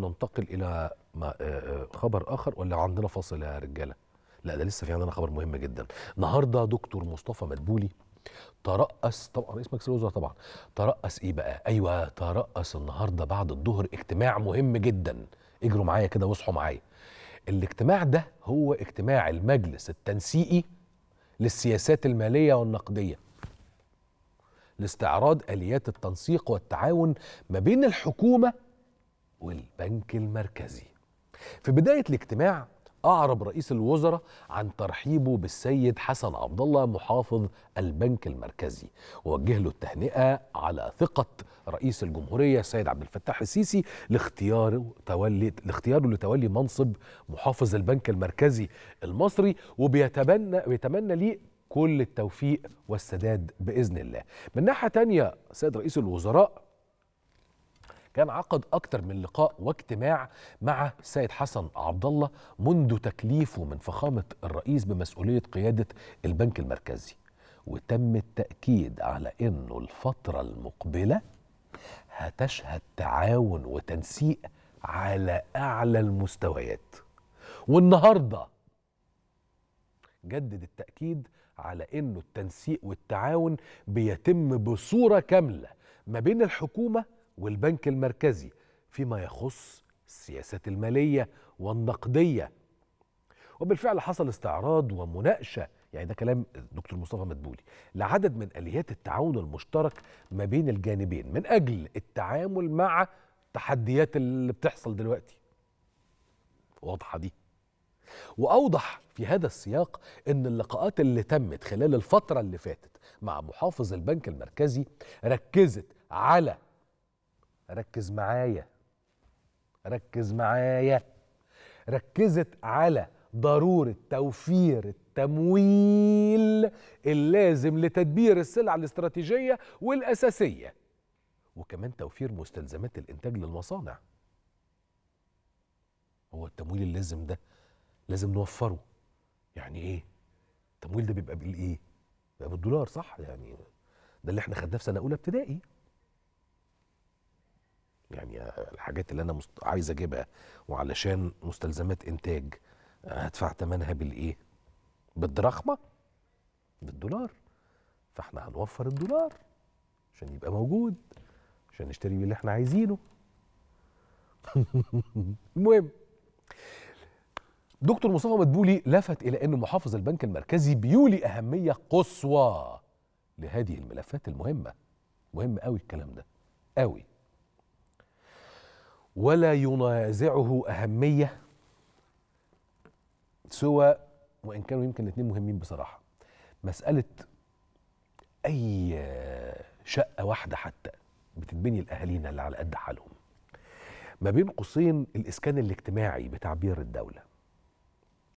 ننتقل الى آه، آه، خبر اخر ولا عندنا فاصل يا رجاله لا ده لسه في عندنا خبر مهم جدا النهارده دكتور مصطفى مدبولي ترأس طبعا رئيس مجلس الوزراء طبعا ترأس ايه بقى ايوه ترأس النهارده بعد الظهر اجتماع مهم جدا اجروا معايا كده واصحوا معايا الاجتماع ده هو اجتماع المجلس التنسيقي للسياسات الماليه والنقديه لاستعراض اليات التنسيق والتعاون ما بين الحكومه والبنك المركزي في بداية الاجتماع أعرب رئيس الوزراء عن ترحيبه بالسيد حسن عبد الله محافظ البنك المركزي ووجه له التهنئة على ثقة رئيس الجمهورية السيد عبد الفتاح السيسي لاختياره تولي لاختياره لتولي منصب محافظ البنك المركزي المصري وبيتمنى بيتمنى ليه كل التوفيق والسداد بإذن الله من ناحية تانية سيد رئيس الوزراء كان عقد أكثر من لقاء واجتماع مع السيد حسن عبد الله منذ تكليفه من فخامة الرئيس بمسؤولية قيادة البنك المركزي وتم التأكيد على أنه الفترة المقبلة هتشهد تعاون وتنسيق على أعلى المستويات والنهارده جدد التأكيد على أنه التنسيق والتعاون بيتم بصورة كاملة ما بين الحكومة والبنك المركزي فيما يخص السياسات المالية والنقدية وبالفعل حصل استعراض ومناقشة يعني ده كلام الدكتور مصطفى مدبولي لعدد من آليات التعاون المشترك ما بين الجانبين من أجل التعامل مع التحديات اللي بتحصل دلوقتي واضحة دي وأوضح في هذا السياق أن اللقاءات اللي تمت خلال الفترة اللي فاتت مع محافظ البنك المركزي ركزت على ركز معايا ركز معايا ركزت على ضروره توفير التمويل اللازم لتدبير السلع الاستراتيجيه والاساسيه وكمان توفير مستلزمات الانتاج للمصانع هو التمويل اللازم ده لازم نوفره يعني ايه التمويل ده بيبقى بالايه بيبقى بالدولار صح يعني ده اللي احنا خدناه في سنه اولى ابتدائي يعني الحاجات اللي انا مست... عايز اجيبها وعلشان مستلزمات انتاج هدفع ثمنها بالايه بالدراخمه بالدولار فاحنا هنوفر الدولار عشان يبقى موجود عشان نشتري باللي احنا عايزينه المهم دكتور مصطفى مدبولي لفت الى ان محافظ البنك المركزي بيولي اهميه قصوى لهذه الملفات المهمه مهم قوي الكلام ده قوي ولا ينازعه أهمية سوى وإن كانوا يمكن الاثنين مهمين بصراحة مسألة أي شقة واحدة حتى بتتبني لأهالينا اللي على قد حالهم ما بين قوسين الإسكان الاجتماعي بتعبير الدولة